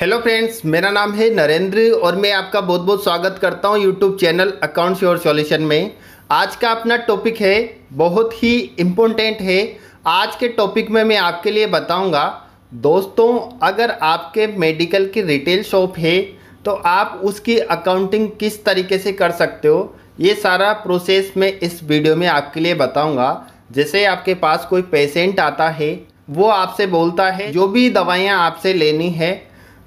hello friends मेरा नाम है नरेंद्र और मैं आपका बहुत बहुत स्वागत करता हूं YouTube channel Accounts Your Solution में आज का अपना टॉपिक है बहुत ही इम्पोर्टेंट है आज के टॉपिक में मैं आपके लिए बताऊंगा दोस्तों अगर आपके मेडिकल की रिटेल शॉप है तो आप उसकी अकाउंटिंग किस तरीके से कर सकते हो ये सारा प्रोसेस मैं इस वीडियो में आपके लिए बताऊँगा जैसे आपके पास कोई पेशेंट आता है वो आपसे बोलता है जो भी दवाइयाँ आपसे लेनी है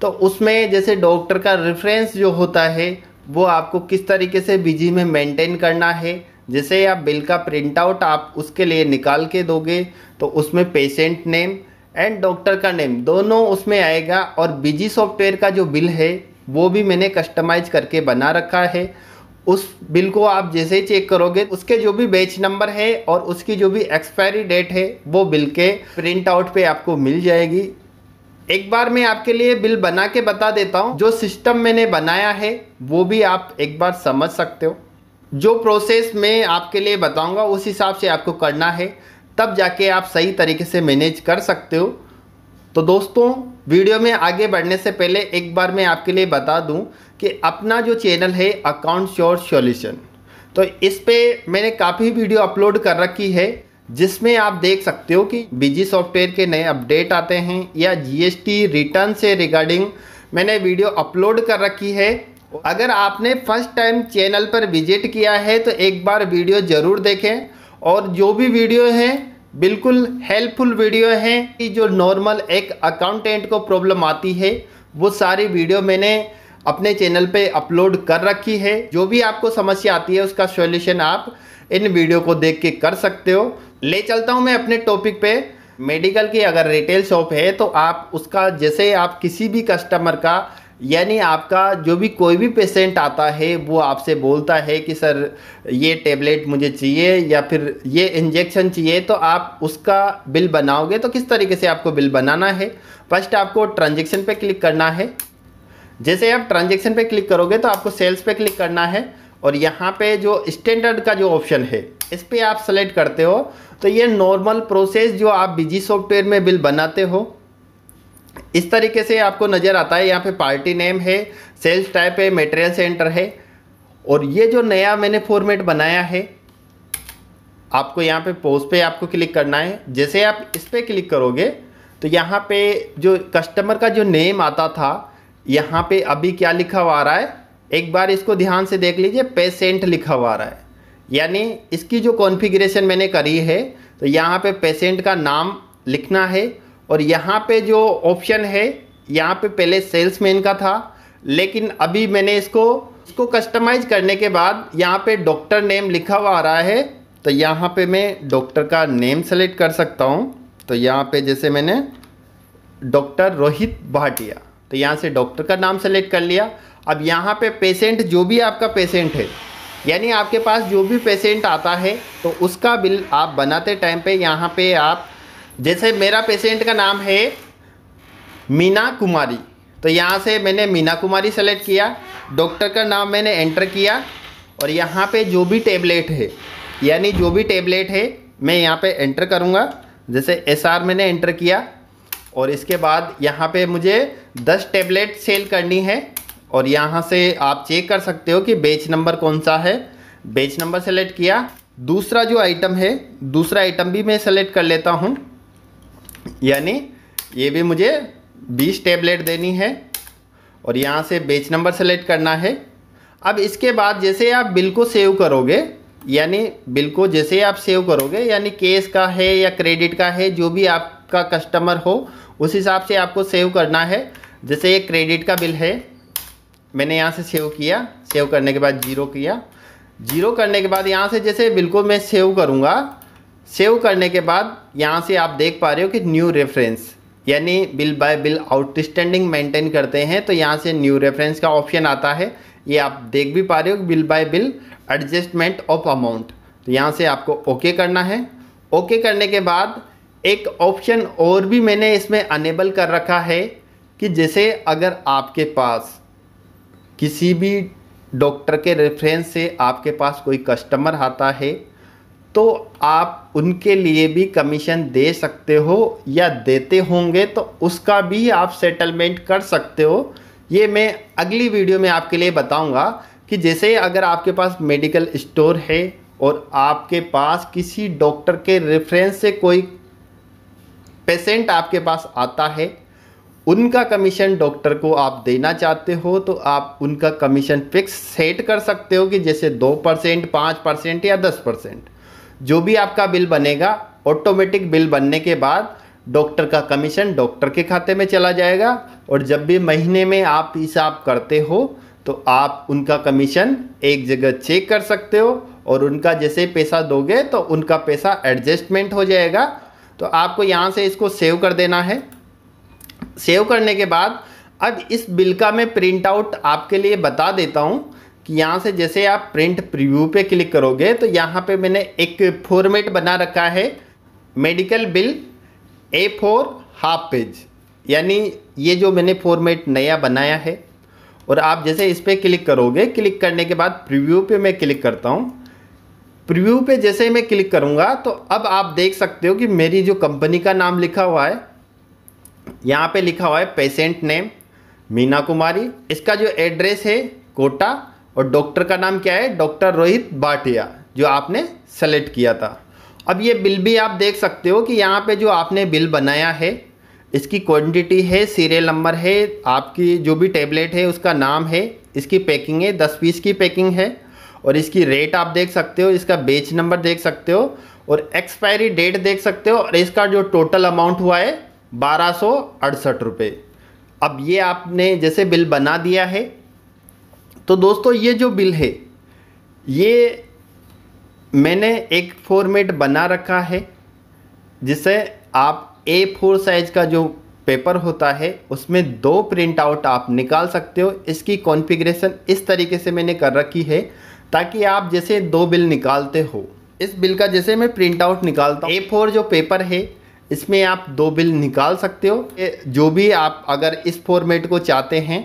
तो उसमें जैसे डॉक्टर का रेफरेंस जो होता है वो आपको किस तरीके से बिजी में मेंटेन करना है जैसे आप बिल का प्रिंट आउट आप उसके लिए निकाल के दोगे तो उसमें पेशेंट नेम एंड डॉक्टर का नेम दोनों उसमें आएगा और बिजी सॉफ्टवेयर का जो बिल है वो भी मैंने कस्टमाइज करके बना रखा है उस बिल को आप जैसे ही चेक करोगे उसके जो भी बैच नंबर है और उसकी जो भी एक्सपायरी डेट है वो बिल के प्रिंट आउट पे आपको मिल जाएगी एक बार मैं आपके लिए बिल बना के बता देता हूँ जो सिस्टम मैंने बनाया है वो भी आप एक बार समझ सकते हो जो प्रोसेस मैं आपके लिए बताऊँगा उस हिसाब से आपको करना है तब जाके आप सही तरीके से मैनेज कर सकते हो तो दोस्तों वीडियो में आगे बढ़ने से पहले एक बार मैं आपके लिए बता दूं कि अपना जो चैनल है अकाउंट श्योर सॉल्यूशन तो इस पर मैंने काफ़ी वीडियो अपलोड कर रखी है जिसमें आप देख सकते हो कि बिजी सॉफ्टवेयर के नए अपडेट आते हैं या जीएसटी रिटर्न से रिगार्डिंग मैंने वीडियो अपलोड कर रखी है अगर आपने फर्स्ट टाइम चैनल पर विजिट किया है तो एक बार वीडियो ज़रूर देखें और जो भी वीडियो है बिल्कुल हेल्पफुल वीडियो है कि जो नॉर्मल एक अकाउंटेंट को प्रॉब्लम आती है वो सारी वीडियो मैंने अपने चैनल पे अपलोड कर रखी है जो भी आपको समस्या आती है उसका सॉल्यूशन आप इन वीडियो को देख के कर सकते हो ले चलता हूँ मैं अपने टॉपिक पे मेडिकल की अगर रिटेल शॉप है तो आप उसका जैसे आप किसी भी कस्टमर का यानी आपका जो भी कोई भी पेशेंट आता है वो आपसे बोलता है कि सर ये टेबलेट मुझे चाहिए या फिर ये इंजेक्शन चाहिए तो आप उसका बिल बनाओगे तो किस तरीके से आपको बिल बनाना है फर्स्ट आपको ट्रांजेक्शन पे क्लिक करना है जैसे आप ट्रांजेक्शन पे क्लिक करोगे तो आपको सेल्स पे क्लिक करना है और यहाँ पे जो स्टैंडर्ड का जो ऑप्शन है इस पर आप सेलेक्ट करते हो तो ये नॉर्मल प्रोसेस जो आप बिजी सॉफ्टवेयर में बिल बनाते हो इस तरीके से आपको नज़र आता है यहाँ पे पार्टी नेम है सेल्स टाइप है मेटेरियल सेंटर है और ये जो नया मैंने फॉर्मेट बनाया है आपको यहाँ पे पोस्ट पे आपको क्लिक करना है जैसे आप इस पर क्लिक करोगे तो यहाँ पे जो कस्टमर का जो नेम आता था यहाँ पे अभी क्या लिखा हुआ आ रहा है एक बार इसको ध्यान से देख लीजिए पेशेंट लिखा हुआ आ रहा है यानी इसकी जो कॉन्फ़िगरेशन मैंने करी है तो यहाँ पे पेशेंट का नाम लिखना है और यहाँ पे जो ऑप्शन है यहाँ पे पहले सेल्समैन का था लेकिन अभी मैंने इसको इसको कस्टमाइज करने के बाद यहाँ पे डॉक्टर नेम लिखा हुआ आ रहा है तो यहाँ पे मैं डॉक्टर का नेम सेलेक्ट कर सकता हूँ तो यहाँ पे जैसे मैंने डॉक्टर रोहित भाटिया तो यहाँ से डॉक्टर का नाम सेलेक्ट कर लिया अब यहाँ पे पेशेंट जो भी आपका पेशेंट है यानी आपके पास जो भी पेशेंट आता है तो उसका बिल आप बनाते टाइम पे यहाँ पे आप जैसे मेरा पेशेंट का नाम है मीना कुमारी तो यहाँ से मैंने मीना कुमारी सेलेक्ट किया डॉक्टर का नाम मैंने एंटर किया और यहाँ पे जो भी टेबलेट है यानी जो भी टेबलेट है मैं यहाँ पे एंटर करूँगा जैसे एस मैंने एंटर किया और इसके बाद यहाँ पे मुझे दस टेबलेट सेल करनी है और यहाँ से आप चेक कर सकते हो कि बेच नंबर कौन सा है बेच नंबर सेलेक्ट किया दूसरा जो आइटम है दूसरा आइटम भी मैं सेलेक्ट कर लेता हूँ यानी ये भी मुझे बीस टेबलेट देनी है और यहाँ से बेच नंबर सेलेक्ट करना है अब इसके बाद जैसे आप बिल को सेव करोगे यानी बिल को जैसे आप सेव करोगे यानी केस का है या क्रेडिट का है जो भी आप का कस्टमर हो उस हिसाब से आपको सेव करना है जैसे ये क्रेडिट का बिल है मैंने यहाँ से सेव किया सेव करने के बाद जीरो किया जीरो करने के बाद यहाँ से जैसे बिल्कुल मैं सेव करूँगा सेव करने के बाद यहाँ से आप देख पा रहे हो कि न्यू रेफरेंस यानी bill by bill outstanding maintain करते हैं तो यहाँ से न्यू रेफरेंस का ऑप्शन आता है ये आप देख भी पा रहे हो कि bill by bill adjustment of amount तो यहाँ से आपको ओके करना है ओके करने के बाद एक ऑप्शन और भी मैंने इसमें अनेबल कर रखा है कि जैसे अगर आपके पास किसी भी डॉक्टर के रेफरेंस से आपके पास कोई कस्टमर आता है तो आप उनके लिए भी कमीशन दे सकते हो या देते होंगे तो उसका भी आप सेटलमेंट कर सकते हो ये मैं अगली वीडियो में आपके लिए बताऊंगा कि जैसे अगर आपके पास मेडिकल स्टोर है और आपके पास किसी डॉक्टर के रेफरेंस से कोई पेशेंट आपके पास आता है उनका कमीशन डॉक्टर को आप देना चाहते हो तो आप उनका कमीशन फिक्स सेट कर सकते हो कि जैसे दो परसेंट पाँच परसेंट या दस परसेंट जो भी आपका बिल बनेगा ऑटोमेटिक बिल बनने के बाद डॉक्टर का कमीशन डॉक्टर के खाते में चला जाएगा और जब भी महीने में आप हिसाब करते हो तो आप उनका कमीशन एक जगह चेक कर सकते हो और उनका जैसे पैसा दोगे तो उनका पैसा एडजस्टमेंट हो जाएगा तो आपको यहाँ से इसको सेव कर देना है सेव करने के बाद अब इस बिल का मैं प्रिंट आउट आपके लिए बता देता हूँ कि यहाँ से जैसे आप प्रिंट प्रीव्यू पे क्लिक करोगे तो यहाँ पे मैंने एक फॉर्मेट बना रखा है medical bill A four half page यानी ये जो मैंने फॉर्मेट नया बनाया है और आप जैसे इस पर क्लिक करोगे क्लिक करने के बाद प्रिव्यू पे मैं क्लिक करता हूँ प्रीव्यू पे जैसे ही मैं क्लिक करूँगा तो अब आप देख सकते हो कि मेरी जो कंपनी का नाम लिखा हुआ है यहाँ पे लिखा हुआ है पेशेंट नेम मीना कुमारी इसका जो एड्रेस है कोटा और डॉक्टर का नाम क्या है डॉक्टर रोहित भाटिया जो आपने सेलेक्ट किया था अब ये बिल भी आप देख सकते हो कि यहाँ पे जो आपने बिल बनाया है इसकी क्वांटिटी है सीरियल नंबर है आपकी जो भी टेबलेट है उसका नाम है इसकी पैकिंग है दस पीस की पैकिंग है और इसकी रेट आप देख सकते हो इसका बेच नंबर देख सकते हो और एक्सपायरी डेट देख सकते हो और इसका जो टोटल अमाउंट हुआ है बारह सौ अड़सठ रुपये अब ये आपने जैसे बिल बना दिया है तो दोस्तों ये जो बिल है ये मैंने एक फॉर्मेट बना रखा है जिसे आप ए फोर साइज का जो पेपर होता है उसमें दो प्रिंट आउट आप निकाल सकते हो इसकी कॉन्फ़िगरेशन इस तरीके से मैंने कर रखी है ताकि आप जैसे दो बिल निकालते हो इस बिल का जैसे मैं प्रिंट आउट निकालता हूँ ए फोर जो पेपर है इसमें आप दो बिल निकाल सकते हो जो भी आप अगर इस फॉर्मेट को चाहते हैं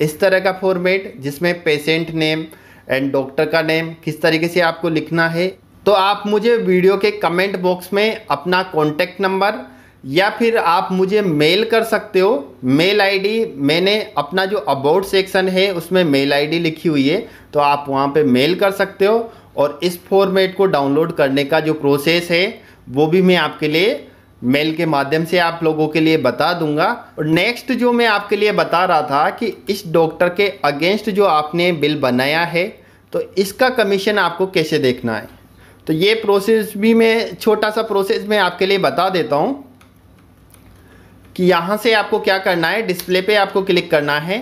इस तरह का फॉर्मेट जिसमें पेशेंट नेम एंड डॉक्टर का नेम किस तरीके से आपको लिखना है तो आप मुझे वीडियो के कमेंट बॉक्स में अपना कॉन्टैक्ट नंबर या फिर आप मुझे मेल कर सकते हो मेल आईडी मैंने अपना जो अबाउट सेक्शन है उसमें मेल आईडी लिखी हुई है तो आप वहाँ पे मेल कर सकते हो और इस फॉर्मेट को डाउनलोड करने का जो प्रोसेस है वो भी मैं आपके लिए मेल के माध्यम से आप लोगों के लिए बता दूंगा और नेक्स्ट जो मैं आपके लिए बता रहा था कि इस डॉक्टर के अगेंस्ट जो आपने बिल बनाया है तो इसका कमीशन आपको कैसे देखना है तो ये प्रोसेस भी मैं छोटा सा प्रोसेस मैं आपके लिए बता देता हूँ कि यहाँ से आपको क्या करना है डिस्प्ले पे आपको क्लिक करना है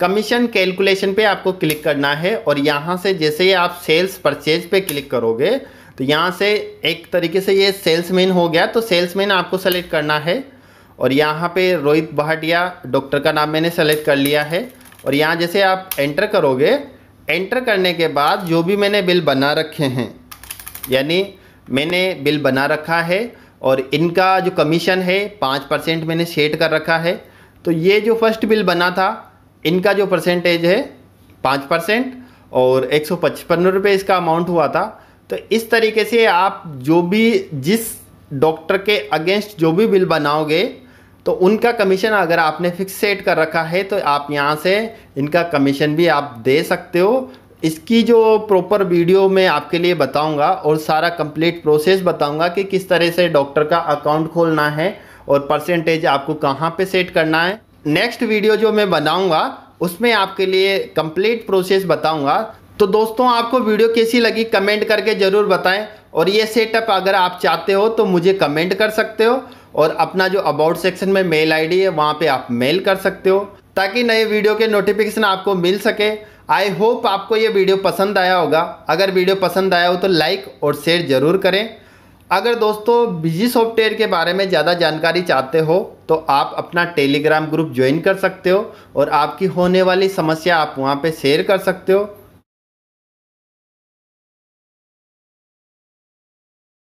कमीशन कैलकुलेशन पे आपको क्लिक करना है और यहाँ से जैसे ही आप सेल्स परचेज पे क्लिक करोगे तो यहाँ से एक तरीके से ये सेल्समैन हो गया तो सेल्समैन आपको सेलेक्ट करना है और यहाँ पे रोहित भाटिया डॉक्टर का नाम मैंने सेलेक्ट कर लिया है और यहाँ जैसे आप एंटर करोगे एंटर करने के बाद जो भी मैंने बिल बना रखे हैं यानी मैंने बिल बना रखा है और इनका जो कमीशन है पाँच परसेंट मैंने सेट कर रखा है तो ये जो फर्स्ट बिल बना था इनका जो परसेंटेज है पाँच परसेंट और एक सौ पचपन रुपये इसका अमाउंट हुआ था तो इस तरीके से आप जो भी जिस डॉक्टर के अगेंस्ट जो भी बिल बनाओगे तो उनका कमीशन अगर आपने फिक्स सेट कर रखा है तो आप यहाँ से इनका कमीशन भी आप दे सकते हो इसकी जो प्रॉपर वीडियो मैं आपके लिए बताऊंगा और सारा कंप्लीट प्रोसेस बताऊंगा कि किस तरह से डॉक्टर का अकाउंट खोलना है और परसेंटेज आपको कहाँ पे सेट करना है नेक्स्ट वीडियो जो मैं बनाऊंगा उसमें आपके लिए कंप्लीट प्रोसेस बताऊंगा तो दोस्तों आपको वीडियो कैसी लगी कमेंट करके ज़रूर बताएं और ये सेटअप अगर आप चाहते हो तो मुझे कमेंट कर सकते हो और अपना जो अबाउट सेक्शन में मेल आई है वहाँ पर आप मेल कर सकते हो ताकि नए वीडियो के नोटिफिकेशन आपको मिल सके आई होप आपको ये वीडियो पसंद आया होगा अगर वीडियो पसंद आया हो तो लाइक और शेयर ज़रूर करें अगर दोस्तों बिजी सॉफ्टवेयर के बारे में ज़्यादा जानकारी चाहते हो तो आप अपना टेलीग्राम ग्रुप ज्वाइन कर सकते हो और आपकी होने वाली समस्या आप वहाँ पे शेयर कर सकते हो